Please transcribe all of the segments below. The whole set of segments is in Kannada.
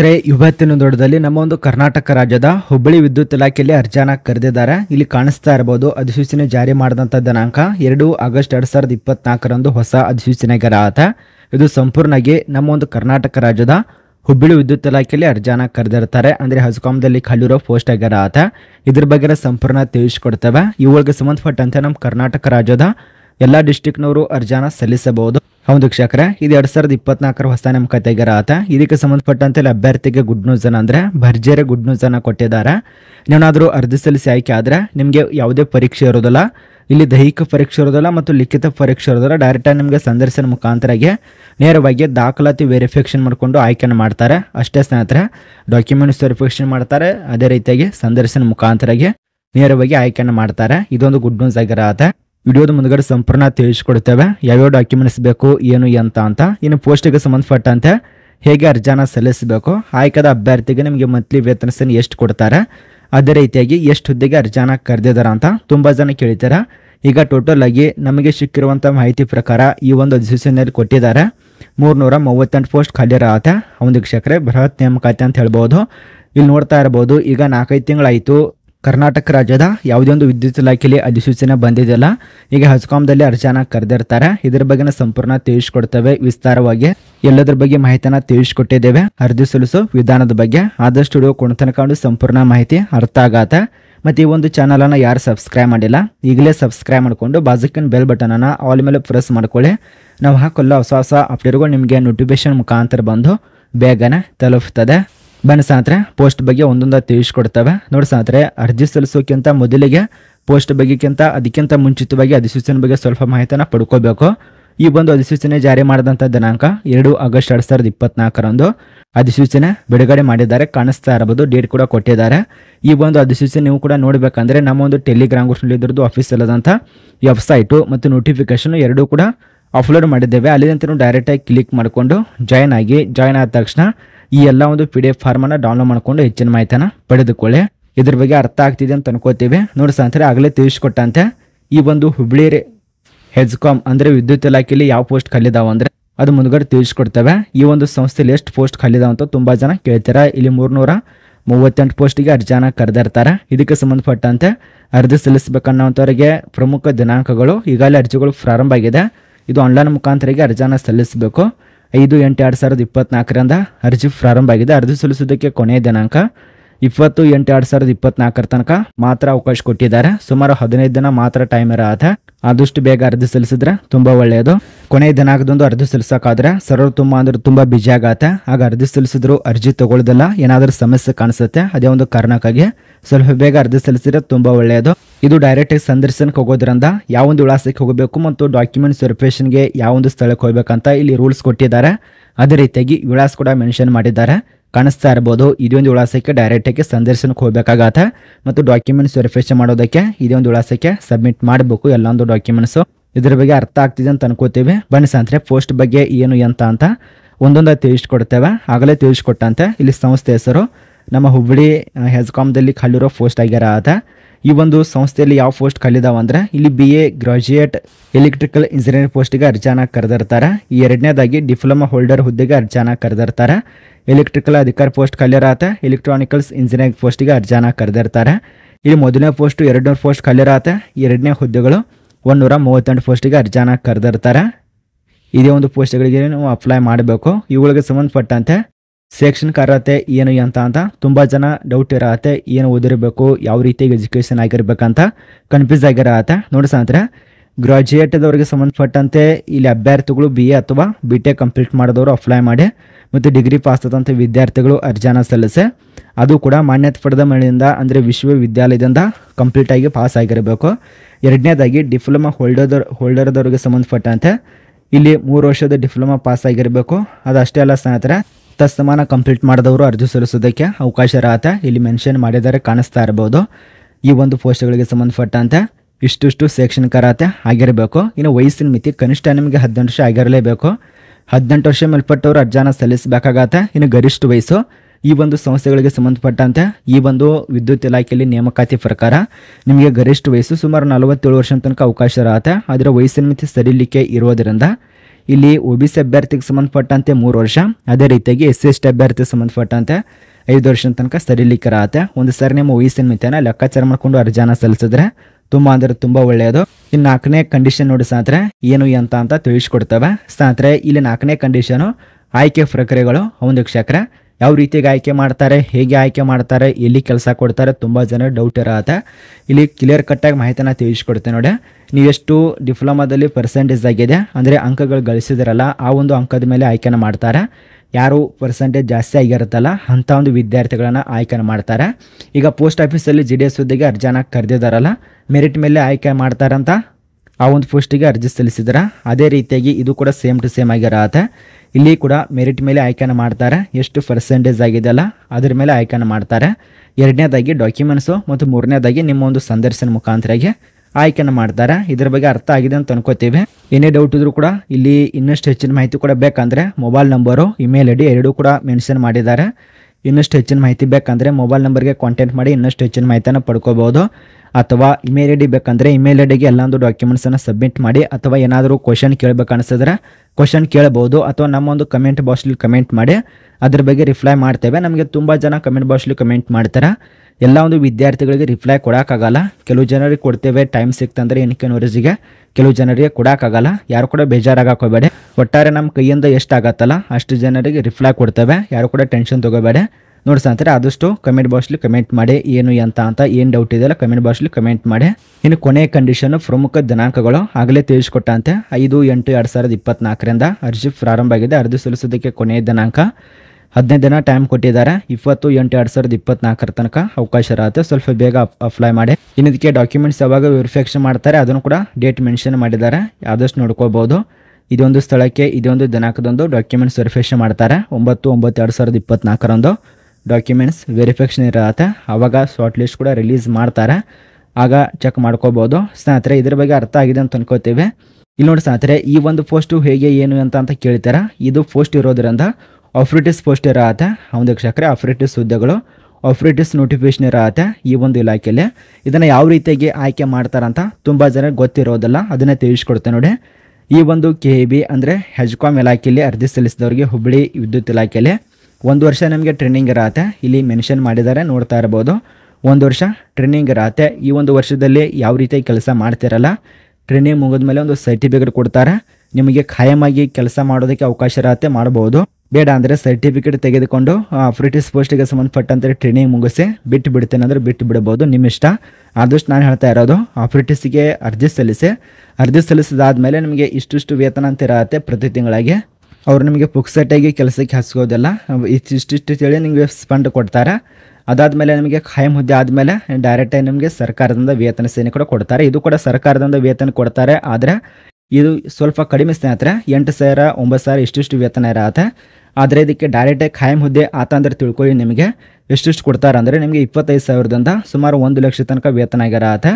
ತ್ರೆ ಇವತ್ತಿನ ದೊಡ್ಡದಲ್ಲಿ ನಮ್ಮ ಒಂದು ಕರ್ನಾಟಕ ರಾಜ್ಯದ ಹುಬ್ಬಳ್ಳಿ ವಿದ್ಯುತ್ ಇಲಾಖೆಯಲ್ಲಿ ಅರ್ಜಾನ ಕರೆದಿದ್ದಾರೆ ಇಲ್ಲಿ ಕಾಣಿಸ್ತಾ ಇರಬಹುದು ಅಧಿಸೂಚನೆ ಜಾರಿ ಮಾಡಿದಂಥ ದಿನಾಂಕ ಎರಡು ಆಗಸ್ಟ್ ಎರಡ್ ಸಾವಿರದ ಇಪ್ಪತ್ನಾಲ್ಕರಂದು ಹೊಸ ಅಧಿಸೂಚನೆಗೆ ಆತ ಇದು ಸಂಪೂರ್ಣವಾಗಿ ನಮ್ಮ ಒಂದು ಕರ್ನಾಟಕ ರಾಜ್ಯದ ಹುಬ್ಬಳ್ಳಿ ವಿದ್ಯುತ್ ಇಲಾಖೆಯಲ್ಲಿ ಅರ್ಜಾನ ಕರೆದಿರ್ತಾರೆ ಅಂದರೆ ಹಸ್ಕಾಮ್ದಲ್ಲಿ ಖಾಲಿರೋ ಪೋಸ್ಟ್ ಆಗ್ಯಾರ ಆತ ಇದ್ರ ಬಗ್ಗೆ ಸಂಪೂರ್ಣ ತಿಳಿಸ್ಕೊಡ್ತೇವೆ ಇವುಗಳಿಗೆ ಸಂಬಂಧಪಟ್ಟಂತೆ ನಮ್ಮ ಕರ್ನಾಟಕ ರಾಜ್ಯದ ಎಲ್ಲಾ ಡಿಸ್ಟಿಕ್ನವರು ಅರ್ಜಿನ ಸಲ್ಲಿಸಬಹುದು ಹೌದು ವೀಕ್ಷಕರ ಇದು ಎರಡ್ ಸಾವಿರದ ಇಪ್ಪತ್ನಾಲ್ಕರ ಹೊಸ ನಮ್ಮ ಕತೆಗಾರ ಆತ ಇದಕ್ಕೆ ಸಂಬಂಧಪಟ್ಟಂತೆ ಅಭ್ಯರ್ಥಿಗೆ ಗುಡ್ ನ್ಯೂಸ್ ಅನ್ನ ಅಂದ್ರೆ ಭರ್ಜರಿ ಗುಡ್ ನ್ಯೂಸ್ ಅನ್ನ ಕೊಟ್ಟಿದ್ದಾರೆ ನೀವೇನಾದರೂ ಅರ್ಜಿ ಸಲ್ಲಿಸಿ ಆಯ್ಕೆ ಆದ್ರೆ ನಿಮಗೆ ಯಾವುದೇ ಪರೀಕ್ಷೆ ಇರೋದಿಲ್ಲ ಇಲ್ಲಿ ದೈಹಿಕ ಪರೀಕ್ಷೆ ಇರೋದಿಲ್ಲ ಮತ್ತು ಲಿಖಿತ ಪರೀಕ್ಷೆ ಇರೋದಿಲ್ಲ ಡೈರೆಕ್ಟ್ ನಿಮಗೆ ಸಂದರ್ಶನ ಮುಖಾಂತರಾಗಿ ನೇರವಾಗಿ ದಾಖಲಾತಿ ವೆರಿಫಿಕೇಶನ್ ಮಾಡಿಕೊಂಡು ಆಯ್ಕೆಯನ್ನು ಮಾಡ್ತಾರೆ ಅಷ್ಟೇ ಸ್ನೇಹಿತರೆ ಡಾಕ್ಯುಮೆಂಟ್ಸ್ ವೆರಿಫಿಕೇಶನ್ ಮಾಡ್ತಾರೆ ಅದೇ ರೀತಿಯಾಗಿ ಸಂದರ್ಶನ ಮುಖಾಂತರಾಗಿ ನೇರವಾಗಿ ಆಯ್ಕೆಯನ್ನು ಮಾಡ್ತಾರೆ ಇದೊಂದು ಗುಡ್ ನ್ಯೂಸ್ ಆಗಿರತ್ತೆ ವಿಡಿಯೋದ ಮುಂದ್ಗಡೆ ಸಂಪೂರ್ಣ ತಿಳಿಸ್ಕೊಡ್ತೇವೆ ಯಾವ್ಯಾವ ಡಾಕ್ಯುಮೆಂಟ್ಸ್ ಬೇಕು ಏನು ಎಂತ ಅಂತ ಇನ್ನು ಪೋಸ್ಟಿಗೆ ಸಂಬಂಧಪಟ್ಟಂತೆ ಹೇಗೆ ಅರ್ಜಿನ ಸಲ್ಲಿಸಬೇಕು ಆಯ್ಕೆದ ಅಭ್ಯರ್ಥಿಗೆ ನಿಮಗೆ ಮಂತ್ಲಿ ವೇತನ ಎಷ್ಟು ಕೊಡ್ತಾರೆ ಅದೇ ರೀತಿಯಾಗಿ ಎಷ್ಟು ಹುದ್ದೆಗೆ ಅರ್ಜಾನ ಕರೆದಿದ್ದಾರೆ ಅಂತ ತುಂಬ ಜನ ಕೇಳಿದ್ದಾರೆ ಈಗ ಟೋಟಲ್ ಆಗಿ ನಮಗೆ ಸಿಕ್ಕಿರುವಂಥ ಮಾಹಿತಿ ಪ್ರಕಾರ ಈ ಒಂದು ಅಧಿಸೂಚನೆಯಲ್ಲಿ ಕೊಟ್ಟಿದ್ದಾರೆ ಮೂರುನೂರ ಮೂವತ್ತೆಂಟು ಪೋಸ್ಟ್ ಖಾಲಿ ಇರತ್ತೆ ಒಂದು ಶಿಕ್ಷಕರೇ ಬೃಹತ್ ನೇಮಕಾತಿ ಅಂತ ಹೇಳ್ಬೋದು ಇಲ್ಲಿ ನೋಡ್ತಾ ಇರ್ಬೋದು ಈಗ ನಾಲ್ಕೈದು ತಿಂಗಳಾಯಿತು ಕರ್ನಾಟಕ ರಾಜ್ಯದ ಯಾವುದೇ ಒಂದು ವಿದ್ಯುತ್ ಇಲಾಖೆಯಲ್ಲಿ ಅಧಿಸೂಚನೆ ಬಂದಿದೆಯಲ್ಲ ಈಗ ಹಸ್ಕಾಂದಲ್ಲಿ ಅರ್ಜಿನ ಕರೆದಿರ್ತಾರೆ ಇದರ ಬಗ್ಗೆ ಸಂಪೂರ್ಣ ತಿಳಿಸ್ಕೊಡ್ತೇವೆ ವಿಸ್ತಾರವಾಗಿ ಎಲ್ಲದರ ಬಗ್ಗೆ ಮಾಹಿತಿನ ತಿಳಿಸ್ಕೊಟ್ಟಿದ್ದೇವೆ ಅರ್ಜಿ ಸಲ್ಲಿಸೋ ವಿಧಾನದ ಬಗ್ಗೆ ಆದಷ್ಟು ಇಡೋ ಕೊಣ ಸಂಪೂರ್ಣ ಮಾಹಿತಿ ಅರ್ಥ ಆಗಾತ ಮತ್ತು ಈ ಒಂದು ಚಾನಲನ್ನು ಯಾರು ಸಬ್ಸ್ಕ್ರೈಬ್ ಮಾಡಿಲ್ಲ ಈಗಲೇ ಸಬ್ಸ್ಕ್ರೈಬ್ ಮಾಡಿಕೊಂಡು ಬಾಜುಕಿನ ಬೆಲ್ ಬಟನನ್ನು ಆಲ್ ಮೇಲೆ ಪ್ರೆಸ್ ಮಾಡ್ಕೊಳ್ಳಿ ನಾವು ಹಾಕೊಲ್ಲ ಹೊಸ ಹೊಸ ಅಪ್ಡೇಟ್ಗಳು ನಿಮಗೆ ನೋಟಿಫಿಕೇಶನ್ ಮುಖಾಂತರ ಬಂದು ಬೇಗನೆ ತಲುಪ್ತದೆ ಬನ್ನಿ ಸಾತ್ರೆ ಪೋಸ್ಟ್ ಬಗ್ಗೆ ಒಂದೊಂದು ತಿಳಿಸ್ಕೊಡ್ತವೆ ನೋಡಿ ಸಾತ್ರೆ ಅರ್ಜಿ ಸಲ್ಲಿಸೋಕ್ಕಿಂತ ಮೊದಲಿಗೆ ಪೋಸ್ಟ್ ಬಗ್ಗೆಕ್ಕಿಂತ ಅದಕ್ಕಿಂತ ಮುಂಚಿತವಾಗಿ ಅಧಿಸೂಚನೆ ಬಗ್ಗೆ ಸ್ವಲ್ಪ ಮಾಹಿತಿಯನ್ನು ಪಡ್ಕೋಬೇಕು ಈ ಒಂದು ಅಧಿಸೂಚನೆ ಜಾರಿ ಮಾಡಿದಂಥ ದಿನಾಂಕ ಎರಡು ಆಗಸ್ಟ್ ಎರಡು ಸಾವಿರದ ಇಪ್ಪತ್ನಾಲ್ಕರಂದು ಅಧಿಸೂಚನೆ ಬಿಡುಗಡೆ ಮಾಡಿದ್ದಾರೆ ಕಾಣಿಸ್ತಾ ಇರಬಹುದು ಡೇಟ್ ಕೂಡ ಕೊಟ್ಟಿದ್ದಾರೆ ಈ ಒಂದು ಅಧಿಸೂಚನೆ ನೀವು ಕೂಡ ನೋಡಬೇಕಂದ್ರೆ ನಮ್ಮ ಒಂದು ಟೆಲಿಗ್ರಾಮ್ ಗ್ರೂಪ್ನಲ್ಲಿ ಇದ್ರದ್ದು ಆಫೀಸ್ ಅಲ್ಲದಂಥ ವೆಬ್ಸೈಟು ಮತ್ತು ನೋಟಿಫಿಕೇಶನ್ ಎರಡೂ ಕೂಡ ಅಪ್ಲೋಡ್ ಮಾಡಿದ್ದೇವೆ ಅಲ್ಲಿಂದ ಡೈರೆಕ್ಟಾಗಿ ಕ್ಲಿಕ್ ಮಾಡಿಕೊಂಡು ಜಾಯ್ನ್ ಆಗಿ ಜಾಯ್ನ್ ಆದ ತಕ್ಷಣ ಈ ಎಲ್ಲ ಒಂದು ಪಿ ಡಿ ಎಫ್ ಫಾರ್ಮನ್ನು ಡೌನ್ಲೋಡ್ ಮಾಡಿಕೊಂಡು ಹೆಚ್ಚಿನ ಮಾಹಿತಿನ ಪಡೆದುಕೊಳ್ಳಿ ಇದ್ರ ಬಗ್ಗೆ ಅರ್ಥ ಆಗ್ತಿದೆ ಅಂತ ಅನ್ಕೋತೀವಿ ನೋಡಿ ಆಗ್ಲೇ ಆಗಲೇ ತಿಳಿಸ್ಕೊಟ್ಟಂತೆ ಈ ಒಂದು ಹುಬ್ಳಿ ಹೆಜ್ಕಾಮ್ ಅಂದರೆ ವಿದ್ಯುತ್ ಇಲಾಖೆಯಲ್ಲಿ ಯಾವ ಪೋಸ್ಟ್ ಖಾಲಿದಾವೆ ಅಂದ್ರೆ ಅದು ಮುಂದ್ಗಡೆ ತಿಳಿಸ್ಕೊಡ್ತೇವೆ ಈ ಒಂದು ಸಂಸ್ಥೆಯಲ್ಲಿ ಎಷ್ಟು ಪೋಸ್ಟ್ ಖಾಲಿದಾವೆ ಅಂತ ತುಂಬ ಜನ ಕೇಳ್ತಾರೆ ಇಲ್ಲಿ ಮೂರ್ನೂರ ಮೂವತ್ತೆಂಟು ಪೋಸ್ಟಿಗೆ ಅರ್ಜಿಯನ್ನ ಕರೆದಿರ್ತಾರೆ ಇದಕ್ಕೆ ಸಂಬಂಧಪಟ್ಟಂತೆ ಅರ್ಜಿ ಸಲ್ಲಿಸಬೇಕನ್ನೋರಿಗೆ ಪ್ರಮುಖ ದಿನಾಂಕಗಳು ಈಗಾಗಲೇ ಅರ್ಜಿಗಳು ಪ್ರಾರಂಭ ಆಗಿದೆ ಇದು ಆನ್ಲೈನ್ ಮುಖಾಂತರಿಗೆ ಅರ್ಜಿಯನ್ನು ಸಲ್ಲಿಸಬೇಕು ಐದು ಎಂಟು ಎರಡು ಸಾವಿರದ ಇಪ್ಪತ್ನಾಲ್ಕರಿಂದ ಅರ್ಜಿ ಪ್ರಾರಂಭ ಆಗಿದೆ ಅರ್ಜಿ ಸಲ್ಲಿಸೋದಕ್ಕೆ ಕೊನೆಯ ದಿನಾಂಕ ಇಪ್ಪತ್ತು ಎಂಟು ಎರಡು ಸಾವಿರದ ಇಪ್ಪತ್ನಾಲ್ಕರ ತನಕ ಮಾತ್ರ ಅವಕಾಶ ಕೊಟ್ಟಿದ್ದಾರೆ ಸುಮಾರು ಹದಿನೈದು ದಿನ ಮಾತ್ರ ಟೈಮ್ ಇರೋ ಆದಷ್ಟು ಬೇಗ ಅರ್ಜಿ ಸಲ್ಲಿಸಿದ್ರೆ ತುಂಬ ಒಳ್ಳೆಯದು ಕೊನೆಯ ದಿನಾಂಕದಂದು ಅರ್ಜಿ ಸಲ್ಲಿಸೋಕಾದ್ರೆ ಸರ್ವರ್ ತುಂಬ ಅಂದ್ರೆ ತುಂಬ ಬಿಜಿ ಆಗತ್ತೆ ಆಗ ಅರ್ಜಿ ಸಲ್ಲಿಸಿದ್ರು ಅರ್ಜಿ ತಗೊಳ್ಳೋದಿಲ್ಲ ಏನಾದರೂ ಸಮಸ್ಯೆ ಕಾಣಿಸುತ್ತೆ ಅದೇ ಒಂದು ಕಾರಣಕ್ಕಾಗಿ ಸ್ವಲ್ಪ ಬೇಗ ಅರ್ಜಿ ಸಲ್ಲಿಸಿದ್ರೆ ತುಂಬಾ ಒಳ್ಳೆಯದು ಇದು ಆಗಿ ಸಂದರ್ಶನಕ್ಕೆ ಹೋಗೋದ್ರಿಂದ ಯಾವೊಂದು ವಿಳಾಸಕ್ಕೆ ಹೋಗಬೇಕು ಮತ್ತು ಡಾಕ್ಯುಮೆಂಟ್ಸ್ ವೆರಿಫಿಕೇಷನ್ಗೆ ಯಾವೊಂದು ಸ್ಥಳಕ್ಕೆ ಹೋಗ್ಬೇಕಂತ ಇಲ್ಲಿ ರೂಲ್ಸ್ ಕೊಟ್ಟಿದ್ದಾರೆ ಅದೇ ರೀತಿಯಾಗಿ ವಿಳಾಸ ಕೂಡ ಮೆನ್ಷನ್ ಮಾಡಿದ್ದಾರೆ ಕಾಣಿಸ್ತಾ ಇರಬಹುದು ಇದೊಂದು ವಿಳಾಸಕ್ಕೆ ಡೈರೆಕ್ಟಾಗಿ ಸಂದರ್ಶನಕ್ಕೆ ಹೋಗ್ಬೇಕಾಗತ್ತೆ ಮತ್ತು ಡಾಕ್ಯುಮೆಂಟ್ಸ್ ವೆರಿಫಿಕೇಷನ್ ಮಾಡೋದಕ್ಕೆ ಇದೊಂದು ವಿಳಾಸಕ್ಕೆ ಸಬ್ಮಿಟ್ ಮಾಡಬೇಕು ಎಲ್ಲೊಂದು ಡಾಕ್ಯುಮೆಂಟ್ಸು ಇದರ ಬಗ್ಗೆ ಅರ್ಥ ಆಗ್ತಿದೆ ಅಂತ ಅನ್ಕೋತೀವಿ ಬನ್ನಿ ಸಂತ್ರೆ ಪೋಸ್ಟ್ ಬಗ್ಗೆ ಏನು ಎಂತ ಅಂತ ಒಂದೊಂದಾಗಿ ತಿಳಿಸ್ಕೊಡ್ತೇವೆ ಆಗಲೇ ತಿಳಿಸ್ಕೊಟ್ಟಂತೆ ಇಲ್ಲಿ ಸಂಸ್ಥೆ ಹೆಸರು ನಮ್ಮ ಹುಬ್ಬಳ್ಳಿ ಹೆಜ್ಕಾಮ್ದಲ್ಲಿ ಖಾಲಿರೋ ಪೋಸ್ಟ್ ಆಗ್ಯಾರ ಆತ ಈ ಒಂದು ಸಂಸ್ಥೆಯಲ್ಲಿ ಯಾವ ಪೋಸ್ಟ್ ಕಲಿದಾವ ಅಂದ್ರೆ ಇಲ್ಲಿ B A graduate electrical engineering ಪೋಸ್ಟಿಗೆ ಅರ್ಜಾನ ಕರೆದಿರ್ತಾರೆ ಈ ಎರಡನೇದಾಗಿ ಡಿಪ್ಲೊಮಾ ಹೋಲ್ಡರ್ ಹುದ್ದೆಗೆ ಅರ್ಜಾನ ಕರೆದಿರ್ತಾರೆ ಎಲೆಕ್ಟ್ರಿಕಲ್ ಅಧಿಕಾರ ಪೋಸ್ಟ್ ಕಲಿಯರಾತ ಎಲೆಕ್ಟ್ರಾನಿಕಲ್ಸ್ ಇಂಜಿನಿಯರಿಂಗ್ ಪೋಸ್ಟಿಗೆ ಅರ್ಜಾನ ಕರೆದಿರ್ತಾರೆ ಇಲ್ಲಿ ಮೊದಲನೇ ಪೋಸ್ಟ್ ಎರಡನೇ ಪೋಸ್ಟ್ ಕಲಿಯರಾತ ಎರಡನೇ ಹುದ್ದೆಗಳು ಒಂದೂರ ಮೂವತ್ತೆಂಟು ಪೋಸ್ಟಿಗೆ ಅರ್ಜಿನ ಕರೆದಿರ್ತಾರೆ ಇದೇ ಒಂದು ಪೋಸ್ಟ್ಗಳಿಗೆ ನಾವು ಅಪ್ಲೈ ಮಾಡಬೇಕು ಇವುಗಳಿಗೆ ಸಂಬಂಧಪಟ್ಟಂತೆ ಸೆಕ್ಷನ್ ಕರತೆ ಏನು ಅಂತ ಅಂತ ತುಂಬ ಜನ ಡೌಟ್ ಇರತ್ತೆ ಏನು ಓದಿರಬೇಕು ಯಾವ ರೀತಿ ಎಜುಕೇಷನ್ ಆಗಿರಬೇಕಂತ ಕನ್ಫ್ಯೂಸ್ ಆಗಿರತ್ತೆ ನೋಡಿಸ ಅಂದರೆ ಗ್ರಾಜುಯೇಟದವರಿಗೆ ಸಂಬಂಧಪಟ್ಟಂತೆ ಇಲ್ಲಿ ಅಭ್ಯರ್ಥಿಗಳು ಬಿ ಎ ಅಥವಾ ಬಿ ಟೆಕ್ ಕಂಪ್ಲೀಟ್ ಮಾಡಿದವರು ಅಪ್ಲೈ ಮಾಡಿ ಮತ್ತು ಡಿಗ್ರಿ ಪಾಸ್ ಆದಂಥ ವಿದ್ಯಾರ್ಥಿಗಳು ಅರ್ಜಿನ ಸಲ್ಲಿಸೆ ಅದು ಕೂಡ ಮಾನ್ಯತೆ ಪಡೆದ ಮಳೆಯಿಂದ ಅಂದರೆ ವಿಶ್ವವಿದ್ಯಾಲಯದಿಂದ ಕಂಪ್ಲೀಟ್ ಆಗಿ ಪಾಸ್ ಆಗಿರಬೇಕು ಎರಡನೇದಾಗಿ ಡಿಪ್ಲೊಮಾ ಹೋಲ್ಡರ್ ಹೋಲ್ಡರ್ದವ್ರಿಗೆ ಸಂಬಂಧಪಟ್ಟಂತೆ ಇಲ್ಲಿ ಮೂರು ವರ್ಷದ ಡಿಪ್ಲೊಮಾ ಪಾಸ್ ಆಗಿರಬೇಕು ಅದು ಅಷ್ಟೇ ಅಲ್ಲ ಸ್ನೇಹಿತರೆ ತತ್ಸಮಾನ ಕಂಪ್ಲೀಟ್ ಮಾಡಿದವರು ಅರ್ಜಿ ಸಲ್ಲಿಸೋದಕ್ಕೆ ಅವಕಾಶ ಇರತ್ತೆ ಇಲ್ಲಿ ಮೆನ್ಷನ್ ಮಾಡಿದರೆ ಕಾಣಿಸ್ತಾ ಇರ್ಬೋದು ಈ ಒಂದು ಪೋಸ್ಟ್ಗಳಿಗೆ ಸಂಬಂಧಪಟ್ಟಂತೆ ಇಷ್ಟಿಷ್ಟು ಶೈಕ್ಷಣಿಕರ ಆತ ಆಗಿರಬೇಕು ಇನ್ನು ವಯಸ್ಸಿನ ಮಿತಿ ಕನಿಷ್ಠ ನಿಮಗೆ ಹದಿನೆಂಟು ವರ್ಷ ಆಗಿರಲೇಬೇಕು ಹದಿನೆಂಟು ವರ್ಷ ಮೇಲ್ಪಟ್ಟವರು ಅರ್ಜಾನ ಸಲ್ಲಿಸಬೇಕಾಗತ್ತೆ ಇನ್ನು ಗರಿಷ್ಠ ವಯಸ್ಸು ಈ ಒಂದು ಸಂಸ್ಥೆಗಳಿಗೆ ಸಂಬಂಧಪಟ್ಟಂತೆ ಈ ಒಂದು ವಿದ್ಯುತ್ ಇಲಾಖೆಯಲ್ಲಿ ನೇಮಕಾತಿ ಪ್ರಕಾರ ನಿಮಗೆ ಗರಿಷ್ಠ ವಯಸ್ಸು ಸುಮಾರು ನಲವತ್ತೇಳು ವರ್ಷ ತನಕ ಅವಕಾಶ ಇರತ್ತೆ ಆದರೆ ವಯಸ್ಸಿನ ಮಿತಿ ಸರಿಲಿಕ್ಕೆ ಇರೋದರಿಂದ ಇಲ್ಲಿ ಒ ಬಿ ಸಿ ಅಭ್ಯರ್ಥಿಗೆ ಸಂಬಂಧಪಟ್ಟಂತೆ ಮೂರು ವರ್ಷ ಅದೇ ರೀತಿಯಾಗಿ ಎಸ್ ಸಿ ಎಸ್ ಟಿ ಅಭ್ಯರ್ಥಿಗೆ ಸಂಬಂಧಪಟ್ಟಂತೆ ಐದು ವರ್ಷದ ತನಕ ಸರಿಲಿಕ್ಕೆ ಇರತ್ತೆ ಒಂದು ಸಾರಿ ನಿಮ್ಮ ವಯಸ್ಸಿನ ಮಿತಿಯನ್ನು ಲೆಕ್ಕಾಚಾರ ಮಾಡಿಕೊಂಡು ಅರ್ಜಾನ ಸಲ್ಲಿಸಿದ್ರೆ ತುಂಬಾ ಅಂದ್ರೆ ತುಂಬಾ ಒಳ್ಳೆಯದು ಈ ನಾಲ್ಕನೇ ಕಂಡೀಷನ್ ನೋಡಿ ಸಾತ್ರೆ ಏನು ಅಂತ ಅಂತ ತಿಳಿಸ್ಕೊಡ್ತವೆ ಸಾತ್ರೆ ಇಲ್ಲಿ ನಾಲ್ಕನೇ ಕಂಡೀಷನು ಆಯ್ಕೆ ಪ್ರಕ್ರಿಯೆಗಳು ಒಂದು ವೀಕ್ಷಕರ ಯಾವ ರೀತಿಗೆ ಆಯ್ಕೆ ಮಾಡ್ತಾರೆ ಹೇಗೆ ಆಯ್ಕೆ ಮಾಡ್ತಾರೆ ಎಲ್ಲಿ ಕೆಲಸ ಕೊಡ್ತಾರೆ ತುಂಬ ಜನ ಡೌಟ್ ಇರತ್ತೆ ಇಲ್ಲಿ ಕ್ಲಿಯರ್ ಕಟ್ಟಾಗಿ ಮಾಹಿತಿನ ತಿಳಿಸ್ಕೊಡ್ತೇನೆ ನೋಡಿ ನೀವೆಷ್ಟು ಡಿಪ್ಲೊಮಾದಲ್ಲಿ ಪರ್ಸೆಂಟೇಜ್ ಆಗಿದೆ ಅಂದರೆ ಅಂಕಗಳು ಗಳಿಸಿದಿರಲ್ಲ ಆ ಒಂದು ಅಂಕದ ಮೇಲೆ ಆಯ್ಕೆನ ಮಾಡ್ತಾರೆ ಯಾರು ಪರ್ಸೆಂಟೇಜ್ ಜಾಸ್ತಿ ಆಗಿರುತ್ತಲ್ಲ ಅಂಥ ಒಂದು ವಿದ್ಯಾರ್ಥಿಗಳನ್ನು ಆಯ್ಕೆ ಮಾಡ್ತಾರೆ ಈಗ ಪೋಸ್ಟ್ ಆಫೀಸಲ್ಲಿ ಜಿ ಡಿ ಎಸ್ ಹುದ್ದೆಗೆ ಅರ್ಜಿನ ಕರೆದಿದ್ದಾರಲ್ಲ ಮೆರಿಟ್ ಮೇಲೆ ಆಯ್ಕೆ ಮಾಡ್ತಾರಂತ ಆ ಒಂದು ಪೋಸ್ಟಿಗೆ ಅರ್ಜಿ ಸಲ್ಲಿಸಿದ್ರೆ ಅದೇ ರೀತಿಯಾಗಿ ಇದು ಕೂಡ ಸೇಮ್ ಟು ಸೇಮ್ ಆಗಿರತ್ತೆ ಇಲ್ಲಿ ಕೂಡ ಮೆರಿಟ್ ಮೇಲೆ ಆಯ್ಕೆನ ಮಾಡ್ತಾರೆ ಎಷ್ಟು ಪರ್ಸೆಂಟೇಜ್ ಆಗಿದೆಯಲ್ಲ ಅದ್ರ ಮೇಲೆ ಆಯ್ಕೆನ ಮಾಡ್ತಾರೆ ಎರಡನೇದಾಗಿ ಡಾಕ್ಯುಮೆಂಟ್ಸು ಮತ್ತು ಮೂರನೇದಾಗಿ ನಿಮ್ಮ ಒಂದು ಸಂದರ್ಶನ ಮುಖಾಂತರಾಗಿ ಆಯ್ಕೆಯನ್ನು ಮಾಡ್ತಾರೆ ಇದರ ಬಗ್ಗೆ ಅರ್ಥ ಆಗಿದೆ ಅಂತ ಅನ್ಕೋತೀವಿ ಏನೇ ಡೌಟ್ ಇದ್ರು ಕೂಡ ಇಲ್ಲಿ ಇನ್ನಷ್ಟು ಹೆಚ್ಚಿನ ಮಾಹಿತಿ ಕೂಡ ಬೇಕಂದ್ರೆ mobile number email I D ಎರಡೂ ಕೂಡ ಮೆನ್ಷನ್ ಮಾಡಿದ್ದಾರೆ ಇನ್ನಷ್ಟು ಹೆಚ್ಚಿನ ಮಾಹಿತಿ ಬೇಕಂದ್ರೆ ಮೊಬೈಲ್ ನಂಬರ್ಗೆ ಕಾಂಟ್ಯಾಕ್ಟ್ ಮಾಡಿ ಇನ್ನಷ್ಟು ಹೆಚ್ಚಿನ ಮಾಹಿತಿಯನ್ನು ಪಡ್ಕೋಬೋದು ಅಥವಾ ಇಮೇಲ್ ಐ ಡಿ ಬೇಕಂದರೆ ಇಮೇಲ್ ಐ ಡಿಗೆ ಎಲ್ಲೊಂದು ಡಾಕ್ಯುಮೆಂಟ್ಸನ್ನು ಸಬ್ಮಿಟ್ ಮಾಡಿ ಅಥವಾ ಏನಾದರೂ ಕ್ವಶನ್ ಕೇಳಬೇಕನ್ನಿಸಿದ್ರೆ ಕ್ವಶನ್ ಕೇಳ್ಬೋದು ಅಥವಾ ನಮ್ಮೊಂದು ಕಮೆಂಟ್ ಬಾಕ್ಸಲ್ಲಿ ಕಮೆಂಟ್ ಮಾಡಿ ಅದ್ರ ಬಗ್ಗೆ ರಿಪ್ಲೈ ಮಾಡ್ತೇವೆ ನಮಗೆ ತುಂಬ ಜನ ಕಮೆಂಟ್ ಬಾಕ್ಸಲ್ಲಿ ಕಮೆಂಟ್ ಮಾಡ್ತಾರೆ ಎಲ್ಲ ಒಂದು ವಿದ್ಯಾರ್ಥಿಗಳಿಗೆ ರಿಪ್ಲೈ ಕೊಡೋಕ್ಕಾಗಲ್ಲ ಕೆಲವು ಜನರಿಗೆ ಕೊಡ್ತೇವೆ ಟೈಮ್ ಸಿಕ್ತಂದ್ರೆ ಏನಕ್ಕೆ ನೋರಿಸಿಗೆ ಕೆಲವು ಜನರಿಗೆ ಕೊಡೋಕ್ಕಾಗಲ್ಲ ಯಾರು ಕೂಡ ಬೇಜಾರಾಗಕ್ಕೆ ಒಟ್ಟಾರೆ ನಮ್ಮ ಕೈಯಿಂದ ಎಷ್ಟಾಗತ್ತಲ್ಲ ಅಷ್ಟು ಜನರಿಗೆ ರಿಪ್ಲೈ ಕೊಡ್ತೇವೆ ಯಾರು ಕೂಡ ಟೆನ್ಷನ್ ತೊಗೋಬೇಡ ನೋಡಿ ಅಂತಾರೆ ಆದಷ್ಟು ಕಮೆಂಟ್ ಬಾಕ್ಸ್ಲಿ ಕಮೆಂಟ್ ಮಾಡಿ ಏನು ಅಂತ ಅಂತ ಏನು ಡೌಟ್ ಇದೆಯಲ್ಲ ಕಮೆಂಟ್ ಬಾಕ್ಸ್ಲಿ ಕಮೆಂಟ್ ಮಾಡಿ ಇನ್ನು ಕೊನೆಯ ಕಂಡೀಷನ್ ಪ್ರಮುಖ ದಿನಾಂಕಗಳು ಆಗಲೇ ತಿಳಿಸ್ಕೊಟ್ಟಂತೆ ಐದು ಎಂಟು ಎರಡು ಸಾವಿರದ ಇಪ್ಪತ್ನಾಲ್ಕರಿಂದ ಅರ್ಜಿ ಪ್ರಾರಂಭ ಆಗಿದೆ ಅರ್ಜಿ ಸಲ್ಲಿಸೋದಕ್ಕೆ ಕೊನೆಯ ದಿನಾಂಕ ಹದಿನೈದು ದಿನ ಟೈಮ್ ಕೊಟ್ಟಿದ್ದಾರೆ ಇಪ್ಪತ್ತು ಎಂಟು ಎರಡು ಸಾವಿರದ ಇಪ್ಪತ್ನಾಲ್ಕರ ತನಕ ಅವಕಾಶ ಇರುತ್ತೆ ಸ್ವಲ್ಪ ಬೇಗ ಅಪ್ಲೈ ಮಾಡಿ ಇನ್ನ ಡಾಕ್ಯುಮೆಂಟ್ಸ್ ಯಾವಾಗ ವೆರಿಫಿಕೇಷನ್ ಮಾಡ್ತಾರೆ ಅದನ್ನು ಕೂಡ ಡೇಟ್ ಮೆನ್ಷನ್ ಮಾಡಿದ್ದಾರೆ ಆದಷ್ಟು ನೋಡ್ಕೋಬಹುದು ಇದೊಂದು ಸ್ಥಳಕ್ಕೆ ಇದೊಂದು ದಿನಾಂಕದೊಂದು ಡಾಕ್ಯುಮೆಂಟ್ಸ್ ವೆರಿಫಿಕೇಷನ್ ಮಾಡ್ತಾರೆ ಒಂಬತ್ತು ಒಂಬತ್ತು ಎರಡು ಸಾವಿರದ ಇಪ್ಪತ್ನಾಲ್ಕರಂದು ಡಾಕ್ಯುಮೆಂಟ್ಸ್ ವೆರಿಫಿಕೇಷನ್ ಇರುತ್ತೆ ಆವಾಗ ಶಾರ್ಟ್ ಲಿಸ್ಟ್ ಕೂಡ ರಿಲೀಸ್ ಮಾಡ್ತಾರೆ ಆಗ ಚೆಕ್ ಮಾಡ್ಕೋಬೋದು ಸ್ನೇಹಿತರೆ ಇದ್ರ ಬಗ್ಗೆ ಅರ್ಥ ಆಗಿದೆ ಅಂತ ಅನ್ಕೋತೀವಿ ಇಲ್ಲಿ ನೋಡಿ ಸ್ನೇಹಿತರೆ ಈ ಒಂದು ಪೋಸ್ಟು ಹೇಗೆ ಏನು ಅಂತ ಅಂತ ಕೇಳ್ತಾರೆ ಇದು ಪೋಸ್ಟ್ ಇರೋದ್ರಿಂದ ಆಫ್ರಿಟಿಸ್ ಪೋಸ್ಟರ್ ಆತ ಒಂದು ಶಕ್ರೆ ಆಫ್ರಿಟಿಸ್ ಹುದ್ದೆಗಳು ಆಫ್ರಿಟಿಸ್ ನೋಟಿಫಿಕೇಶನ್ ಇರತ್ತೆ ಈ ಒಂದು ಇಲಾಖೆಯಲ್ಲಿ ಇದನ್ನು ಯಾವ ರೀತಿಯಾಗಿ ಆಯ್ಕೆ ಮಾಡ್ತಾರಂತ ತುಂಬ ಜನ ಗೊತ್ತಿರೋದಲ್ಲ ಅದನ್ನು ತಿಳಿಸ್ಕೊಡ್ತೇನೆ ನೋಡಿ ಈ ಒಂದು ಕೆ ಬಿ ಅಂದರೆ ಹೆಜ್ಕಾಮ್ ಇಲಾಖೆಯಲ್ಲಿ ಅರ್ಜಿ ಸಲ್ಲಿಸಿದವರಿಗೆ ಹುಬ್ಬಳ್ಳಿ ವಿದ್ಯುತ್ ಇಲಾಖೆಯಲ್ಲಿ ಒಂದು ವರ್ಷ ನಮಗೆ ಟ್ರೈನಿಂಗ್ ಇರತ್ತೆ ಇಲ್ಲಿ ಮೆನ್ಷನ್ ಮಾಡಿದ್ದಾರೆ ನೋಡ್ತಾ ಇರ್ಬೋದು ಒಂದು ವರ್ಷ ಟ್ರೈನಿಂಗ್ ಇರತ್ತೆ ಈ ಒಂದು ವರ್ಷದಲ್ಲಿ ಯಾವ ರೀತಿ ಕೆಲಸ ಮಾಡ್ತಿರಲ್ಲ ಟ್ರೈನಿಂಗ್ ಮುಗಿದ ಮೇಲೆ ಒಂದು ಸರ್ಟಿಫಿಕೇಟ್ ಕೊಡ್ತಾರೆ ನಿಮಗೆ ಖಾಯಮಾಗಿ ಕೆಲಸ ಮಾಡೋದಕ್ಕೆ ಅವಕಾಶ ಇರತ್ತೆ ಮಾಡ್ಬೋದು ಬೇಡ ಅಂದರೆ ಸರ್ಟಿಫಿಕೇಟ್ ತೆಗೆದುಕೊಂಡು ಫ್ರೀ ಪೋಸ್ಟಿಗೆ ಸಂಬಂಧಪಟ್ಟಂತೆ ಟ್ರೈನಿಂಗ್ ಮುಗಿಸಿ ಬಿಟ್ಟು ಬಿಡ್ತೇನೆ ಅಂದರೆ ಬಿಟ್ಟು ಬಿಡ್ಬೋದು ನಿಮ್ಮ ಇಷ್ಟ ಆದಷ್ಟು ನಾನು ಹೇಳ್ತಾ ಇರೋದು ಫ್ರೀ ಅರ್ಜಿ ಸಲ್ಲಿಸಿ ಅರ್ಜಿ ಮೇಲೆ ನಿಮಗೆ ಇಷ್ಟಿಷ್ಟು ವೇತನ ಅಂತ ಇರತ್ತೆ ಪ್ರತಿ ತಿಂಗಳಿಗೆ ಅವ್ರು ನಿಮಗೆ ಪುಕ್ಸೆಟ್ಟಾಗಿ ಕೆಲಸಕ್ಕೆ ಹಸ್ಕೋದಿಲ್ಲ ಇಷ್ಟಿಷ್ಟು ಹೇಳಿ ನಿಮಗೆ ಸ್ಪಂಡ್ ಕೊಡ್ತಾರೆ ಅದಾದಮೇಲೆ ನಿಮಗೆ ಖಾಯಂ ಹುದ್ದೆ ಆದಮೇಲೆ ಡೈರೆಕ್ಟಾಗಿ ನಿಮಗೆ ಸರ್ಕಾರದಿಂದ ವೇತನ ಸೇನೆ ಕೂಡ ಕೊಡ್ತಾರೆ ಇದು ಕೂಡ ಸರ್ಕಾರದಿಂದ ವೇತನ ಕೊಡ್ತಾರೆ ಆದರೆ ಇದು ಸ್ವಲ್ಪ ಕಡಿಮೆ ಸ್ನೇಹಿತರೆ ಎಂಟು ಸಾವಿರ ಒಂಬತ್ತು ಸಾವಿರ ಇಷ್ಟಿಷ್ಟು ವೇತನ ಇರತ್ತೆ ಆದರೆ ಇದಕ್ಕೆ ಡೈರೆಕ್ಟಾಗಿ ಖಾಯಂ ಹುದ್ದೆ ಆತಂದ್ರೆ ತಿಳ್ಕೊಳ್ಳಿ ನಿಮಗೆ ಎಷ್ಟಿಷ್ಟು ಕೊಡ್ತಾರೆ ಅಂದರೆ ನಿಮಗೆ ಇಪ್ಪತ್ತೈದು ಸಾವಿರದಿಂದ ಸುಮಾರು ಒಂದು ಲಕ್ಷ ತನಕ ವೇತನ ಆಗಿರತ್ತೆ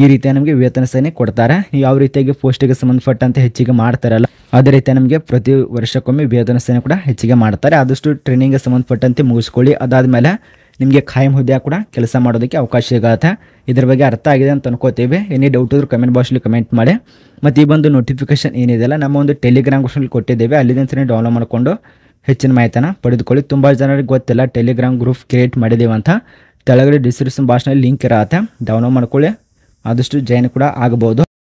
ಈ ರೀತಿಯ ನಿಮಗೆ ವೇತನ ಸೇನೆ ಕೊಡ್ತಾರೆ ಯಾವ ರೀತಿಯಾಗಿ ಪೋಸ್ಟಿಗೆ ಸಂಬಂಧಪಟ್ಟಂತೆ ಹೆಚ್ಚಿಗೆ ಮಾಡ್ತಾರಲ್ಲ ಅದೇ ರೀತಿ ನಮಗೆ ಪ್ರತಿ ವರ್ಷಕ್ಕೊಮ್ಮೆ ವೇತನ ಸೇನೆ ಕೂಡ ಹೆಚ್ಚಿಗೆ ಮಾಡ್ತಾರೆ ಆದಷ್ಟು ಟ್ರೈನಿಂಗ್ಗೆ ಸಂಬಂಧಪಟ್ಟಂತೆ ಮುಗಿಸ್ಕೊಳ್ಳಿ ಅದಾದಮೇಲೆ ನಿಮಗೆ ಖಾಯಂ ಹುದ್ದೆ ಕೂಡ ಕೆಲಸ ಮಾಡೋದಕ್ಕೆ ಅವಕಾಶ ಸಿಗುತ್ತೆ ಇದ್ರ ಬಗ್ಗೆ ಅರ್ಥ ಆಗಿದೆ ಅಂತ ಅನ್ಕೋತೀವಿ ಎನಿ ಡೌಟ್ ಇದ್ರೂ ಕಮೆಂಟ್ ಬಾಕ್ಸಲ್ಲಿ ಕಮೆಂಟ್ ಮಾಡಿ ಮತ್ತು ಈ ಒಂದು ನೋಟಿಫಿಕೇಶನ್ ಏನಿದೆಯಲ್ಲ ನಮ್ಮ ಒಂದು ಟೆಲಿಗ್ರಾಮ್ ಗ್ರೂಪ್ನಲ್ಲಿ ಕೊಟ್ಟಿದ್ದೇವೆ ಸರಿ ಡೌನ್ಲೋಡ್ ಮಾಡಿಕೊಂಡು ಹೆಚ್ಚಿನ ಮಾಹಿತಿನ ಪಡೆದುಕೊಳ್ಳಿ ತುಂಬ ಜನರಿಗೆ ಗೊತ್ತಿಲ್ಲ ಟೆಲಿಗ್ರಾಮ್ ಗ್ರೂಪ್ ಕ್ರಿಯೇಟ್ ಮಾಡಿದ್ದೀವಿ ಅಂತ ಕೆಳಗಡೆ ಡಿಸ್ಕ್ರಿಪ್ಷನ್ ಬಾಕ್ಸ್ನಲ್ಲಿ ಲಿಂಕ್ ಇರತ್ತೆ ಡೌನ್ಲೋಡ್ ಮಾಡ್ಕೊಳ್ಳಿ ಆದಷ್ಟು ಜಾಯಿನ್ ಕೂಡ ಆಗ್ಬೋದು